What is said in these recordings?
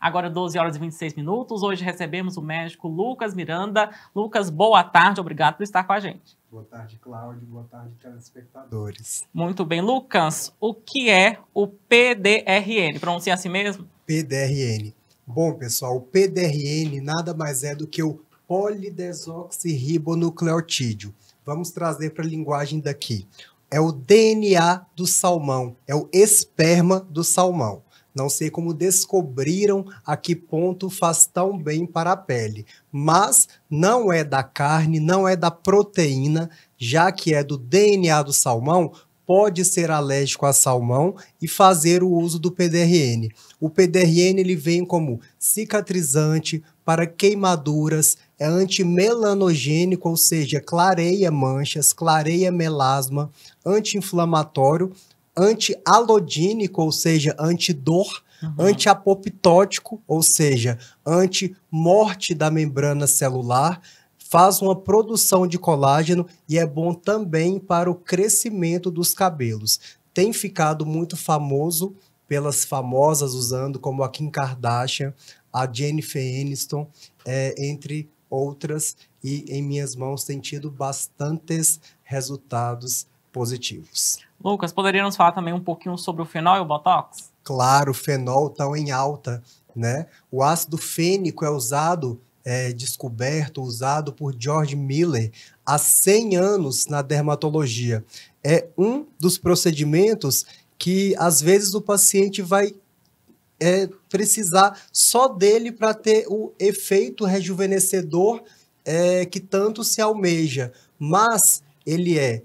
Agora 12 horas e 26 minutos. Hoje recebemos o médico Lucas Miranda. Lucas, boa tarde, obrigado por estar com a gente. Boa tarde, Cláudio. Boa tarde, telespectadores. Muito bem, Lucas. O que é o PDRN? Pronuncia assim mesmo? PDRN. Bom, pessoal, o PDRN nada mais é do que o polidesoxirribonucleotídeo. Vamos trazer para a linguagem daqui. É o DNA do salmão, é o esperma do salmão. Não sei como descobriram a que ponto faz tão bem para a pele, mas não é da carne, não é da proteína, já que é do DNA do salmão, pode ser alérgico a salmão e fazer o uso do PDRN. O PDRN ele vem como cicatrizante para queimaduras, é antimelanogênico, ou seja, clareia manchas, clareia melasma, anti-inflamatório antialodínico, ou seja, antidor, uhum. antiapoptótico, ou seja, anti-morte da membrana celular, faz uma produção de colágeno e é bom também para o crescimento dos cabelos. Tem ficado muito famoso pelas famosas usando, como a Kim Kardashian, a Jennifer Aniston, é, entre outras, e em minhas mãos tem tido bastantes resultados positivos. Lucas, poderia nos falar também um pouquinho sobre o fenol e o botox? Claro, o fenol está em alta, né? O ácido fênico é usado, é, descoberto, usado por George Miller há 100 anos na dermatologia. É um dos procedimentos que às vezes o paciente vai é, precisar só dele para ter o efeito rejuvenescedor é, que tanto se almeja, mas ele é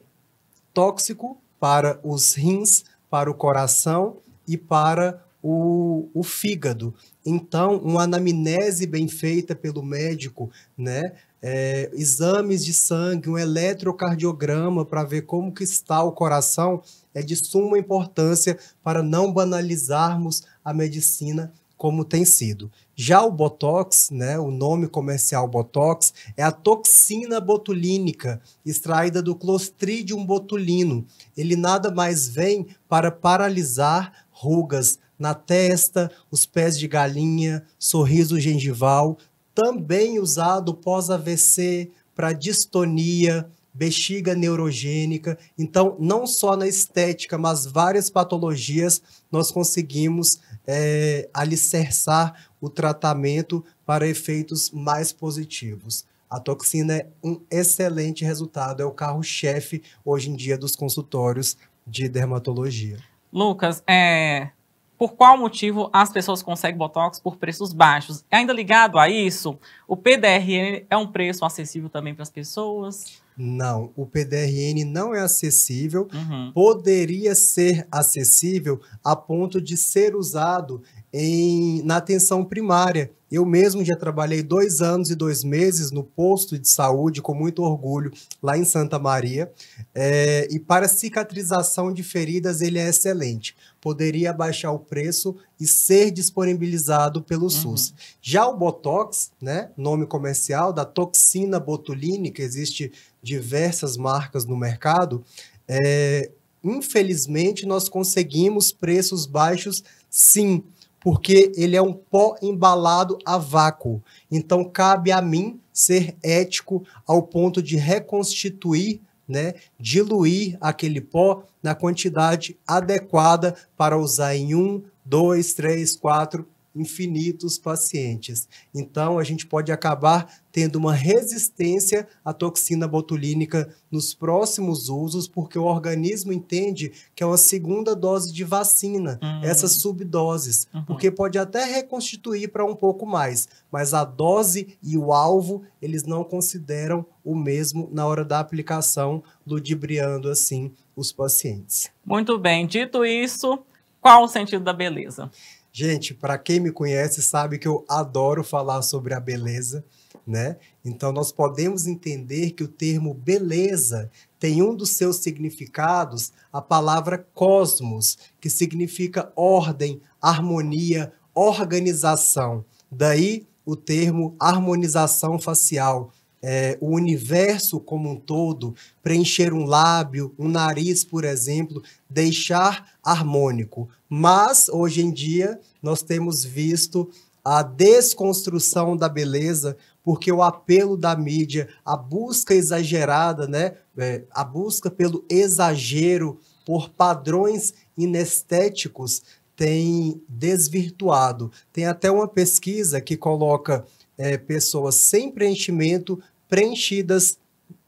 tóxico para os rins, para o coração e para o, o fígado. Então, uma anamnese bem feita pelo médico, né? É, exames de sangue, um eletrocardiograma para ver como que está o coração é de suma importância para não banalizarmos a medicina como tem sido. Já o Botox, né, o nome comercial Botox, é a toxina botulínica extraída do Clostridium botulino. Ele nada mais vem para paralisar rugas na testa, os pés de galinha, sorriso gengival, também usado pós-AVC para distonia, bexiga neurogênica. Então, não só na estética, mas várias patologias, nós conseguimos é, alicerçar o tratamento para efeitos mais positivos. A toxina é um excelente resultado, é o carro-chefe hoje em dia dos consultórios de dermatologia. Lucas, é, por qual motivo as pessoas conseguem Botox por preços baixos. É ainda ligado a isso, o PDRN é um preço acessível também para as pessoas? Não, o PDRN não é acessível. Uhum. Poderia ser acessível a ponto de ser usado em, na atenção primária. Eu mesmo já trabalhei dois anos e dois meses no posto de saúde, com muito orgulho, lá em Santa Maria. É, e para cicatrização de feridas, ele é excelente. Poderia baixar o preço e ser disponibilizado pelo uhum. SUS. Já o Botox, né, nome comercial da toxina botulínica, existe diversas marcas no mercado. É, infelizmente, nós conseguimos preços baixos, sim porque ele é um pó embalado a vácuo. Então cabe a mim ser ético ao ponto de reconstituir, né, diluir aquele pó na quantidade adequada para usar em um, dois, três, quatro infinitos pacientes. Então, a gente pode acabar tendo uma resistência à toxina botulínica nos próximos usos, porque o organismo entende que é uma segunda dose de vacina, uhum. essas subdoses, uhum. porque pode até reconstituir para um pouco mais, mas a dose e o alvo eles não consideram o mesmo na hora da aplicação, ludibriando assim os pacientes. Muito bem, dito isso, qual o sentido da beleza? Gente, para quem me conhece sabe que eu adoro falar sobre a beleza, né? Então nós podemos entender que o termo beleza tem um dos seus significados a palavra cosmos, que significa ordem, harmonia, organização. Daí o termo harmonização facial, é, o universo como um todo, preencher um lábio, um nariz, por exemplo, deixar harmônico. Mas, hoje em dia, nós temos visto a desconstrução da beleza, porque o apelo da mídia, a busca exagerada, né? É, a busca pelo exagero, por padrões inestéticos, tem desvirtuado. Tem até uma pesquisa que coloca é, pessoas sem preenchimento preenchidas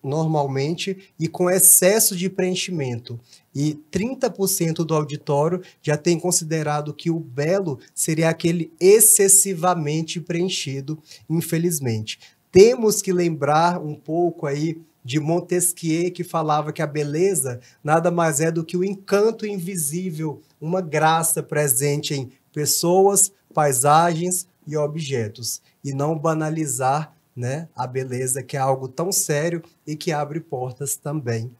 normalmente e com excesso de preenchimento. E 30% do auditório já tem considerado que o belo seria aquele excessivamente preenchido, infelizmente. Temos que lembrar um pouco aí de Montesquieu, que falava que a beleza nada mais é do que o encanto invisível, uma graça presente em pessoas, paisagens e objetos, e não banalizar né? A beleza que é algo tão sério e que abre portas também.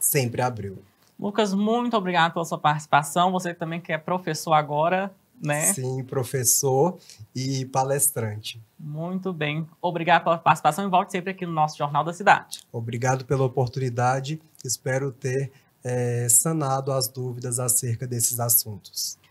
Sempre abriu. Lucas, muito obrigado pela sua participação. Você também que é professor agora, né? Sim, professor e palestrante. Muito bem. Obrigado pela participação e volte sempre aqui no nosso Jornal da Cidade. Obrigado pela oportunidade. Espero ter é, sanado as dúvidas acerca desses assuntos.